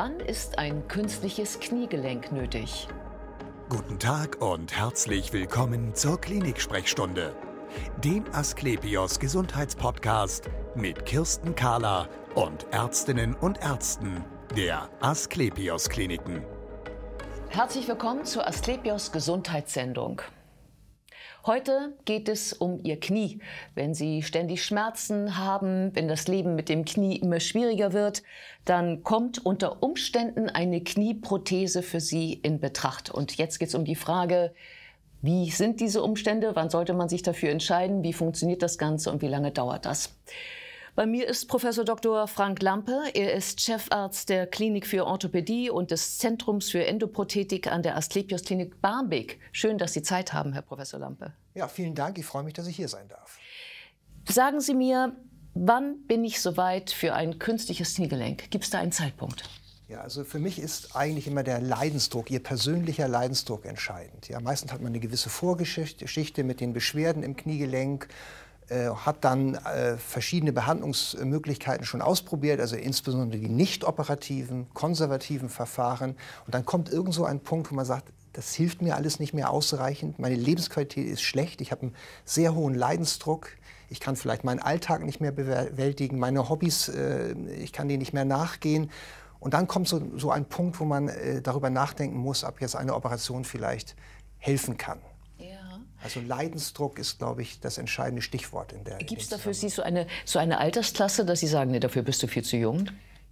Wann ist ein künstliches Kniegelenk nötig? Guten Tag und herzlich willkommen zur Klinik-Sprechstunde, dem Asklepios Gesundheitspodcast mit Kirsten Kahler und Ärztinnen und Ärzten der Asklepios Kliniken. Herzlich willkommen zur Asklepios Gesundheitssendung. Heute geht es um Ihr Knie. Wenn Sie ständig Schmerzen haben, wenn das Leben mit dem Knie immer schwieriger wird, dann kommt unter Umständen eine Knieprothese für Sie in Betracht. Und jetzt geht es um die Frage, wie sind diese Umstände? Wann sollte man sich dafür entscheiden? Wie funktioniert das Ganze und wie lange dauert das? Bei mir ist Professor Dr. Frank Lampe. Er ist Chefarzt der Klinik für Orthopädie und des Zentrums für Endoprothetik an der Asklepios Klinik Barmbek. Schön, dass Sie Zeit haben, Herr Professor Lampe. Ja, vielen Dank. Ich freue mich, dass ich hier sein darf. Sagen Sie mir, wann bin ich soweit für ein künstliches Kniegelenk? Gibt es da einen Zeitpunkt? Ja, also für mich ist eigentlich immer der Leidensdruck, ihr persönlicher Leidensdruck entscheidend. Ja, meistens hat man eine gewisse Vorgeschichte mit den Beschwerden im Kniegelenk, äh, hat dann äh, verschiedene Behandlungsmöglichkeiten schon ausprobiert, also insbesondere die nicht operativen, konservativen Verfahren. Und dann kommt irgend so ein Punkt, wo man sagt, das hilft mir alles nicht mehr ausreichend, meine Lebensqualität ist schlecht, ich habe einen sehr hohen Leidensdruck, ich kann vielleicht meinen Alltag nicht mehr bewältigen, meine Hobbys, äh, ich kann denen nicht mehr nachgehen. Und dann kommt so, so ein Punkt, wo man äh, darüber nachdenken muss, ob jetzt eine Operation vielleicht helfen kann. Also Leidensdruck ist, glaube ich, das entscheidende Stichwort in der. Gibt es da für Sie so eine, so eine Altersklasse, dass Sie sagen, nee, dafür bist du viel zu jung?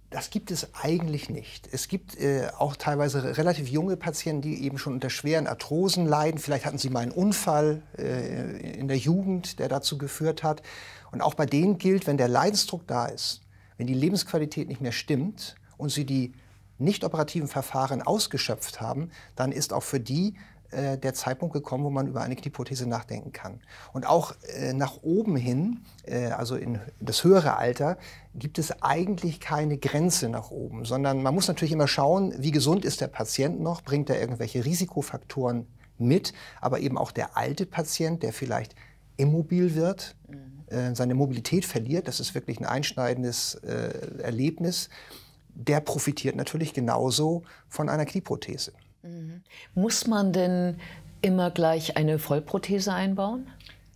Das gibt es eigentlich nicht. Es gibt äh, auch teilweise relativ junge Patienten, die eben schon unter schweren Arthrosen leiden. Vielleicht hatten sie mal einen Unfall äh, in der Jugend, der dazu geführt hat. Und auch bei denen gilt, wenn der Leidensdruck da ist, wenn die Lebensqualität nicht mehr stimmt und sie die nicht operativen Verfahren ausgeschöpft haben, dann ist auch für die äh, der Zeitpunkt gekommen, wo man über eine Knieprothese nachdenken kann. Und auch äh, nach oben hin, äh, also in das höhere Alter, gibt es eigentlich keine Grenze nach oben, sondern man muss natürlich immer schauen, wie gesund ist der Patient noch, bringt er irgendwelche Risikofaktoren mit, aber eben auch der alte Patient, der vielleicht immobil wird, mhm. Äh, seine Mobilität verliert, das ist wirklich ein einschneidendes äh, Erlebnis, der profitiert natürlich genauso von einer Knieprothese. Mhm. Muss man denn immer gleich eine Vollprothese einbauen?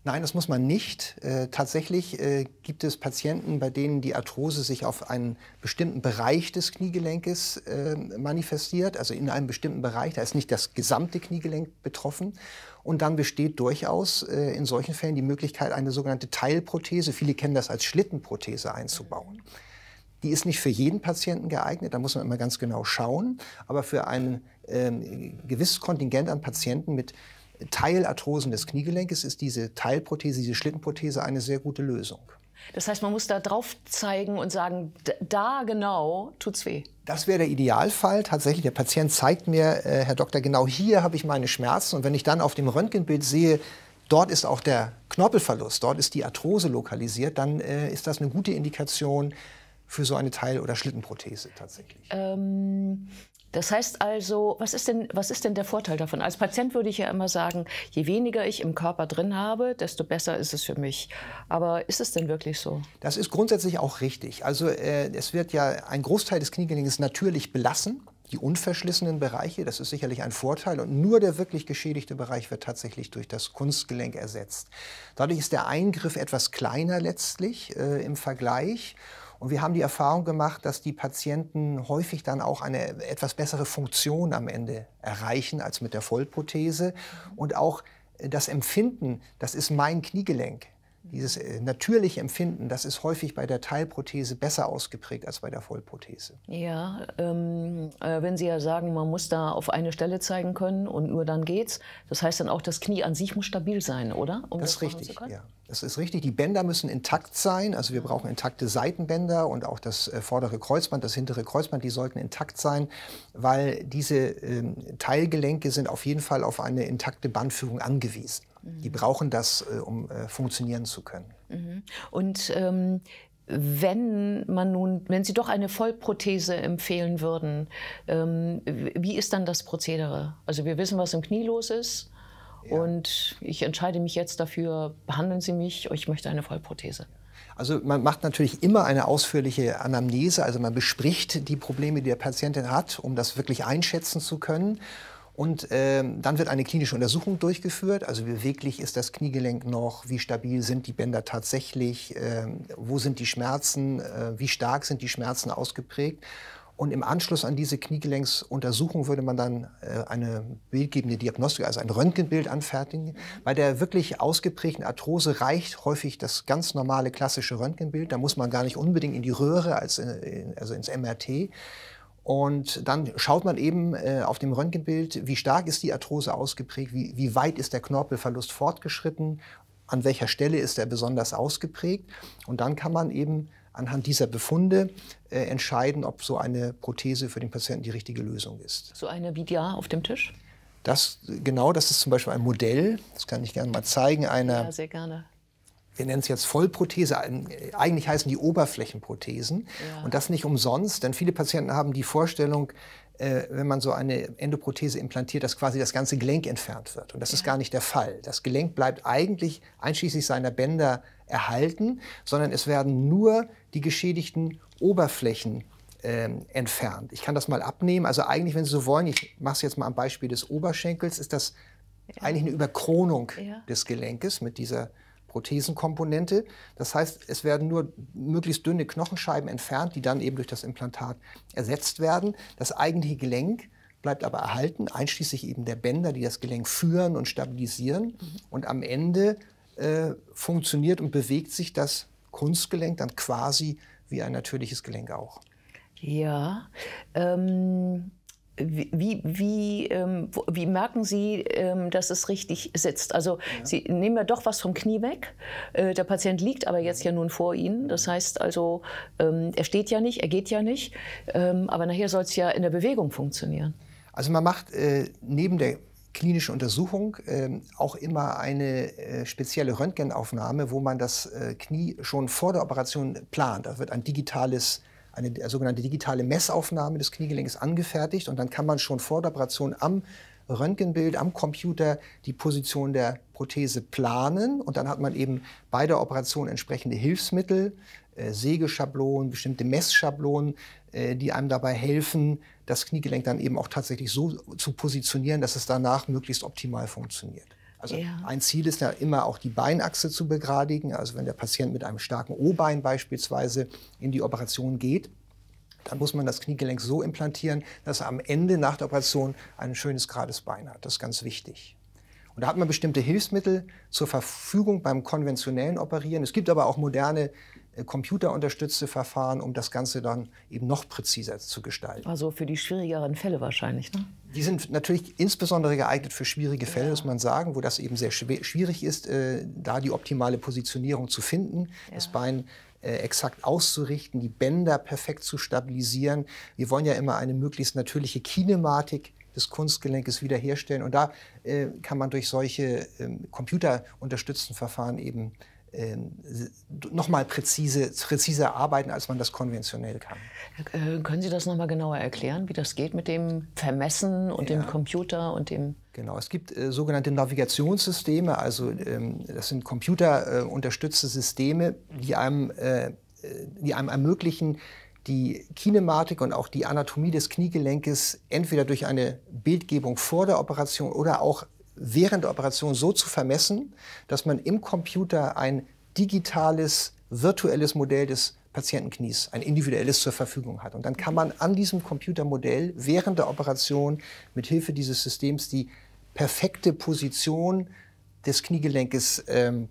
Nein, das muss man nicht. Äh, tatsächlich äh, gibt es Patienten, bei denen die Arthrose sich auf einen bestimmten Bereich des Kniegelenkes äh, manifestiert, also in einem bestimmten Bereich. Da ist nicht das gesamte Kniegelenk betroffen. Und dann besteht durchaus äh, in solchen Fällen die Möglichkeit, eine sogenannte Teilprothese, viele kennen das als Schlittenprothese, einzubauen. Mhm. Die ist nicht für jeden Patienten geeignet, da muss man immer ganz genau schauen. Aber für ein ähm, gewisses Kontingent an Patienten mit Teilarthrosen des Kniegelenkes ist diese Teilprothese, diese Schlittenprothese eine sehr gute Lösung. Das heißt, man muss da drauf zeigen und sagen, da genau tut's weh. Das wäre der Idealfall. Tatsächlich, der Patient zeigt mir, äh, Herr Doktor, genau hier habe ich meine Schmerzen. Und wenn ich dann auf dem Röntgenbild sehe, dort ist auch der Knorpelverlust, dort ist die Arthrose lokalisiert, dann äh, ist das eine gute Indikation, für so eine Teil- oder Schlittenprothese tatsächlich. Ähm, das heißt also, was ist, denn, was ist denn der Vorteil davon? Als Patient würde ich ja immer sagen, je weniger ich im Körper drin habe, desto besser ist es für mich. Aber ist es denn wirklich so? Das ist grundsätzlich auch richtig. Also äh, es wird ja ein Großteil des Kniegelenks natürlich belassen die unverschlissenen Bereiche, das ist sicherlich ein Vorteil und nur der wirklich geschädigte Bereich wird tatsächlich durch das Kunstgelenk ersetzt. Dadurch ist der Eingriff etwas kleiner letztlich äh, im Vergleich und wir haben die Erfahrung gemacht, dass die Patienten häufig dann auch eine etwas bessere Funktion am Ende erreichen als mit der Vollprothese und auch äh, das Empfinden, das ist mein Kniegelenk, dieses äh, natürliche Empfinden, das ist häufig bei der Teilprothese besser ausgeprägt als bei der Vollprothese. Ja, ähm, äh, wenn Sie ja sagen, man muss da auf eine Stelle zeigen können und nur dann geht's, das heißt dann auch, das Knie an sich muss stabil sein, oder? Um das, ist richtig, ja. Das ist richtig. Die Bänder müssen intakt sein. Also wir mhm. brauchen intakte Seitenbänder und auch das äh, vordere Kreuzband, das hintere Kreuzband, die sollten intakt sein, weil diese ähm, Teilgelenke sind auf jeden Fall auf eine intakte Bandführung angewiesen. Die mhm. brauchen das, äh, um äh, funktionieren zu können. Mhm. Und ähm, wenn man nun, wenn Sie doch eine Vollprothese empfehlen würden, ähm, wie ist dann das Prozedere? Also wir wissen, was im Knie los ist. Ja. Und ich entscheide mich jetzt dafür, behandeln Sie mich, ich möchte eine Vollprothese. Also man macht natürlich immer eine ausführliche Anamnese, also man bespricht die Probleme, die der Patientin hat, um das wirklich einschätzen zu können. Und ähm, dann wird eine klinische Untersuchung durchgeführt. Also wie beweglich ist das Kniegelenk noch? Wie stabil sind die Bänder tatsächlich? Ähm, wo sind die Schmerzen? Äh, wie stark sind die Schmerzen ausgeprägt? Und im Anschluss an diese Kniegelenksuntersuchung würde man dann äh, eine bildgebende Diagnostik, also ein Röntgenbild anfertigen. Mhm. Bei der wirklich ausgeprägten Arthrose reicht häufig das ganz normale klassische Röntgenbild. Da muss man gar nicht unbedingt in die Röhre, äh, also ins MRT. Und dann schaut man eben äh, auf dem Röntgenbild, wie stark ist die Arthrose ausgeprägt, wie, wie weit ist der Knorpelverlust fortgeschritten, an welcher Stelle ist er besonders ausgeprägt. Und dann kann man eben anhand dieser Befunde äh, entscheiden, ob so eine Prothese für den Patienten die richtige Lösung ist. So eine wie Vidia auf dem Tisch? Das, genau, das ist zum Beispiel ein Modell, das kann ich gerne mal zeigen, einer ja, wir nennen es jetzt Vollprothese, eigentlich heißen die Oberflächenprothesen. Ja. Und das nicht umsonst, denn viele Patienten haben die Vorstellung, äh, wenn man so eine Endoprothese implantiert, dass quasi das ganze Gelenk entfernt wird. Und das ist gar nicht der Fall. Das Gelenk bleibt eigentlich einschließlich seiner Bänder erhalten, sondern es werden nur die geschädigten Oberflächen ähm, entfernt. Ich kann das mal abnehmen. Also eigentlich, wenn Sie so wollen, ich mache es jetzt mal am Beispiel des Oberschenkels, ist das ja. eigentlich eine Überkronung des Gelenkes mit dieser Prothesenkomponente. Das heißt, es werden nur möglichst dünne Knochenscheiben entfernt, die dann eben durch das Implantat ersetzt werden. Das eigentliche Gelenk bleibt aber erhalten, einschließlich eben der Bänder, die das Gelenk führen und stabilisieren. Mhm. Und am Ende äh, funktioniert und bewegt sich das Kunstgelenk dann quasi wie ein natürliches Gelenk auch. Ja, ähm, wie, wie, ähm, wie, merken Sie, ähm, dass es richtig sitzt? Also ja. Sie nehmen ja doch was vom Knie weg. Äh, der Patient liegt aber jetzt ja nun vor Ihnen. Das heißt also, ähm, er steht ja nicht, er geht ja nicht. Ähm, aber nachher soll es ja in der Bewegung funktionieren. Also man macht äh, neben der klinischen Untersuchung äh, auch immer eine äh, spezielle Röntgenaufnahme, wo man das äh, Knie schon vor der Operation plant. Da wird ein digitales eine sogenannte digitale Messaufnahme des Kniegelenkes angefertigt und dann kann man schon vor der Operation am Röntgenbild, am Computer die Position der Prothese planen und dann hat man eben bei der Operation entsprechende Hilfsmittel, äh, Sägeschablonen, bestimmte Messschablonen, äh, die einem dabei helfen, das Kniegelenk dann eben auch tatsächlich so zu positionieren, dass es danach möglichst optimal funktioniert. Also ja. ein Ziel ist ja immer auch die Beinachse zu begradigen. Also wenn der Patient mit einem starken O-Bein beispielsweise in die Operation geht, dann muss man das Kniegelenk so implantieren, dass er am Ende nach der Operation ein schönes gerades Bein hat. Das ist ganz wichtig. Und da hat man bestimmte Hilfsmittel zur Verfügung beim konventionellen Operieren. Es gibt aber auch moderne äh, computerunterstützte Verfahren, um das Ganze dann eben noch präziser zu gestalten. Also für die schwierigeren Fälle wahrscheinlich, ne? Die sind natürlich insbesondere geeignet für schwierige Fälle, ja. muss man sagen, wo das eben sehr schwierig ist, äh, da die optimale Positionierung zu finden, ja. das Bein äh, exakt auszurichten, die Bänder perfekt zu stabilisieren. Wir wollen ja immer eine möglichst natürliche Kinematik des Kunstgelenkes wiederherstellen. Und da äh, kann man durch solche ähm, computerunterstützten Verfahren eben ähm, noch mal präzise, präziser arbeiten, als man das konventionell kann. Äh, können Sie das noch mal genauer erklären, wie das geht mit dem Vermessen und ja. dem Computer und dem... Genau, es gibt äh, sogenannte Navigationssysteme, also ähm, das sind computerunterstützte äh, Systeme, die einem, äh, äh, die einem ermöglichen, die Kinematik und auch die Anatomie des Kniegelenkes entweder durch eine Bildgebung vor der Operation oder auch während der Operation so zu vermessen, dass man im Computer ein digitales, virtuelles Modell des Patientenknies, ein individuelles zur Verfügung hat. Und dann kann man an diesem Computermodell während der Operation mit Hilfe dieses Systems die perfekte Position des Kniegelenkes ähm,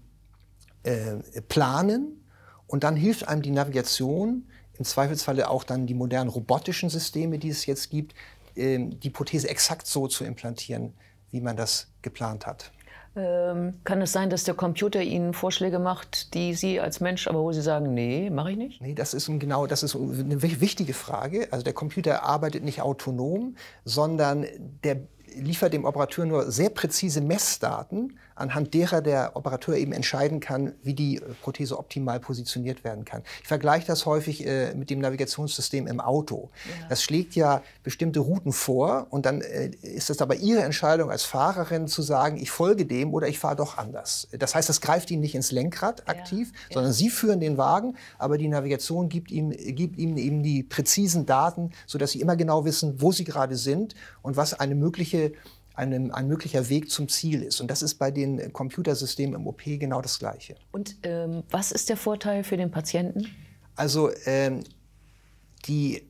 äh, planen. Und dann hilft einem die Navigation, im Zweifelsfalle auch dann die modernen robotischen Systeme, die es jetzt gibt, äh, die Prothese exakt so zu implantieren, wie man das geplant hat. Ähm, kann es sein, dass der Computer Ihnen Vorschläge macht, die Sie als Mensch, aber wo Sie sagen, nee, mache ich nicht? Nee, das ist genau, das ist eine wichtige Frage. Also der Computer arbeitet nicht autonom, sondern der liefert dem Operateur nur sehr präzise Messdaten, anhand derer der Operateur eben entscheiden kann, wie die äh, Prothese optimal positioniert werden kann. Ich vergleiche das häufig äh, mit dem Navigationssystem im Auto. Ja. Das schlägt ja bestimmte Routen vor und dann äh, ist das aber Ihre Entscheidung als Fahrerin zu sagen, ich folge dem oder ich fahre doch anders. Das heißt, das greift Ihnen nicht ins Lenkrad aktiv, ja. sondern Sie führen den Wagen, aber die Navigation gibt Ihnen, gibt Ihnen eben die präzisen Daten, sodass Sie immer genau wissen, wo Sie gerade sind und was eine mögliche eine, ein möglicher Weg zum Ziel ist. Und das ist bei den äh, Computersystemen im OP genau das Gleiche. Und ähm, was ist der Vorteil für den Patienten? Also ähm, die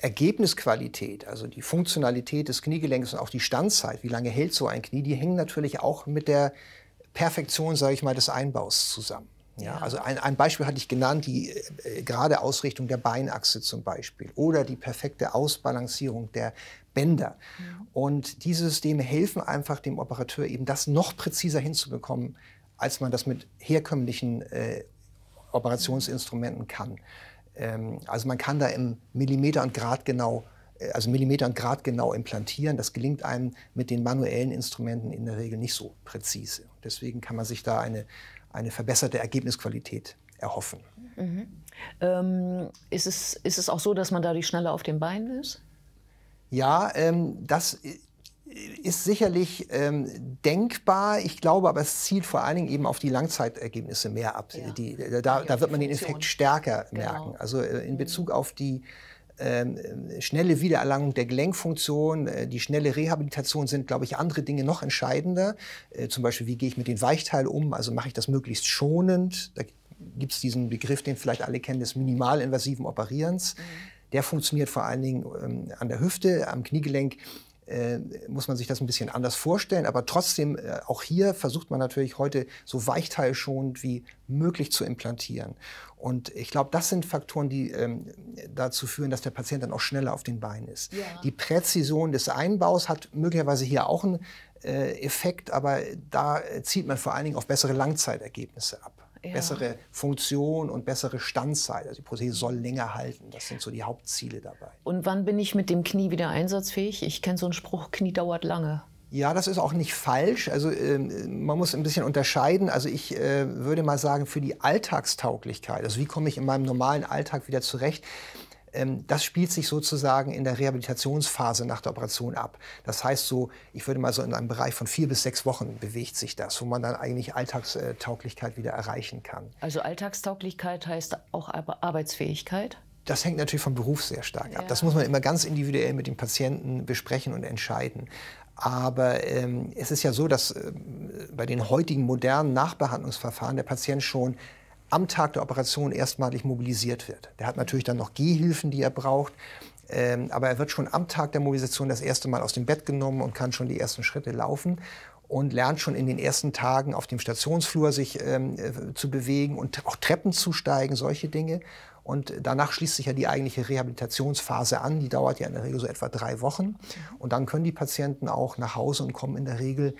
Ergebnisqualität, also die Funktionalität des Kniegelenks und auch die Standzeit, wie lange hält so ein Knie, die hängen natürlich auch mit der Perfektion, sage ich mal, des Einbaus zusammen. Ja, also ein, ein, Beispiel hatte ich genannt, die äh, gerade Ausrichtung der Beinachse zum Beispiel oder die perfekte Ausbalancierung der Bänder. Mhm. Und diese Systeme helfen einfach dem Operateur eben das noch präziser hinzubekommen, als man das mit herkömmlichen äh, Operationsinstrumenten kann. Ähm, also man kann da im Millimeter und Grad genau äh, also Millimeter und Grad genau implantieren. Das gelingt einem mit den manuellen Instrumenten in der Regel nicht so präzise. Deswegen kann man sich da eine eine verbesserte Ergebnisqualität erhoffen. Mhm. Ähm, ist, es, ist es auch so, dass man dadurch schneller auf den Beinen ist? Ja, ähm, das ist sicherlich ähm, denkbar. Ich glaube aber, es zielt vor allen Dingen eben auf die Langzeitergebnisse mehr ab. Ja. Die, da, da, wird man den Effekt stärker genau. merken. Also äh, in mhm. Bezug auf die ähm, äh, schnelle Wiedererlangung der Gelenkfunktion, äh, die schnelle Rehabilitation sind, glaube ich, andere Dinge noch entscheidender. Äh, zum Beispiel, wie gehe ich mit den Weichteil um? Also mache ich das möglichst schonend? Da gibt es diesen Begriff, den vielleicht alle kennen, des minimalinvasiven Operierens. Mhm. Der funktioniert vor allen Dingen ähm, an der Hüfte, am Kniegelenk äh, muss man sich das ein bisschen anders vorstellen. Aber trotzdem, äh, auch hier versucht man natürlich heute so weichteilschonend wie möglich zu implantieren. Und ich glaube, das sind Faktoren, die ähm, dazu führen, dass der Patient dann auch schneller auf den Beinen ist. Ja. Die Präzision des Einbaus hat möglicherweise hier auch einen äh, Effekt, aber da äh, zieht man vor allen Dingen auf bessere Langzeitergebnisse ab ja. bessere Funktion und bessere Standzeit. Also die Prothese soll länger halten. Das sind so die Hauptziele dabei. Und wann bin ich mit dem Knie wieder einsatzfähig? Ich kenne so einen Spruch, Knie dauert lange. Ja, das ist auch nicht falsch. Also äh, man muss ein bisschen unterscheiden. Also ich äh, würde mal sagen, für die Alltagstauglichkeit, also wie komme ich in meinem normalen Alltag wieder zurecht, ähm, das spielt sich sozusagen in der Rehabilitationsphase nach der Operation ab. Das heißt so, ich würde mal so in einem Bereich von vier bis sechs Wochen bewegt sich das, wo man dann eigentlich Alltagstauglichkeit wieder erreichen kann. Also Alltagstauglichkeit heißt auch Arbeitsfähigkeit? Das hängt natürlich vom Beruf sehr stark ab. Ja. Das muss man immer ganz individuell mit dem Patienten besprechen und entscheiden. Aber ähm, es ist ja so, dass äh, bei den heutigen modernen Nachbehandlungsverfahren der Patient schon am Tag der Operation erstmalig mobilisiert wird. Der hat natürlich dann noch Gehhilfen, die er braucht. Ähm, aber er wird schon am Tag der Mobilisation das erste Mal aus dem Bett genommen und kann schon die ersten Schritte laufen und lernt schon in den ersten Tagen auf dem Stationsflur sich ähm, äh, zu bewegen und auch Treppen zu steigen, solche Dinge. Und danach schließt sich ja die eigentliche Rehabilitationsphase an. Die dauert ja in der Regel so etwa drei Wochen. Und dann können die Patienten auch nach Hause und kommen in der Regel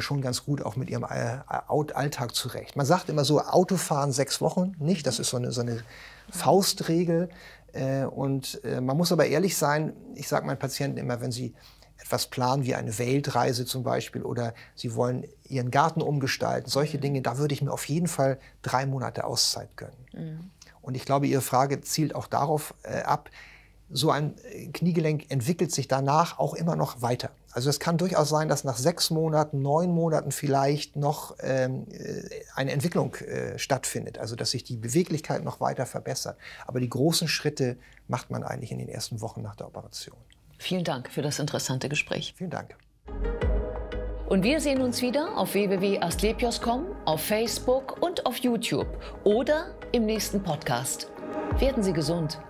schon ganz gut auch mit ihrem äh, Alltag zurecht. Man sagt immer so, Autofahren sechs Wochen nicht, das mhm. ist so eine, so eine Faustregel. Äh, und äh, man muss aber ehrlich sein, ich sage meinen Patienten immer, wenn sie etwas planen wie eine Weltreise zum Beispiel oder sie wollen ihren Garten umgestalten, solche mhm. Dinge, da würde ich mir auf jeden Fall drei Monate Auszeit gönnen. Mhm. Und ich glaube, Ihre Frage zielt auch darauf ab, so ein Kniegelenk entwickelt sich danach auch immer noch weiter. Also es kann durchaus sein, dass nach sechs Monaten, neun Monaten vielleicht noch ähm, äh, eine Entwicklung äh, stattfindet, also dass sich die Beweglichkeit noch weiter verbessert. Aber die großen Schritte macht man eigentlich in den ersten Wochen nach der Operation. Vielen Dank für das interessante Gespräch. Vielen Dank. Und wir sehen uns wieder auf www.astlepios.com, auf Facebook und auf YouTube oder im nächsten Podcast. Werden Sie gesund!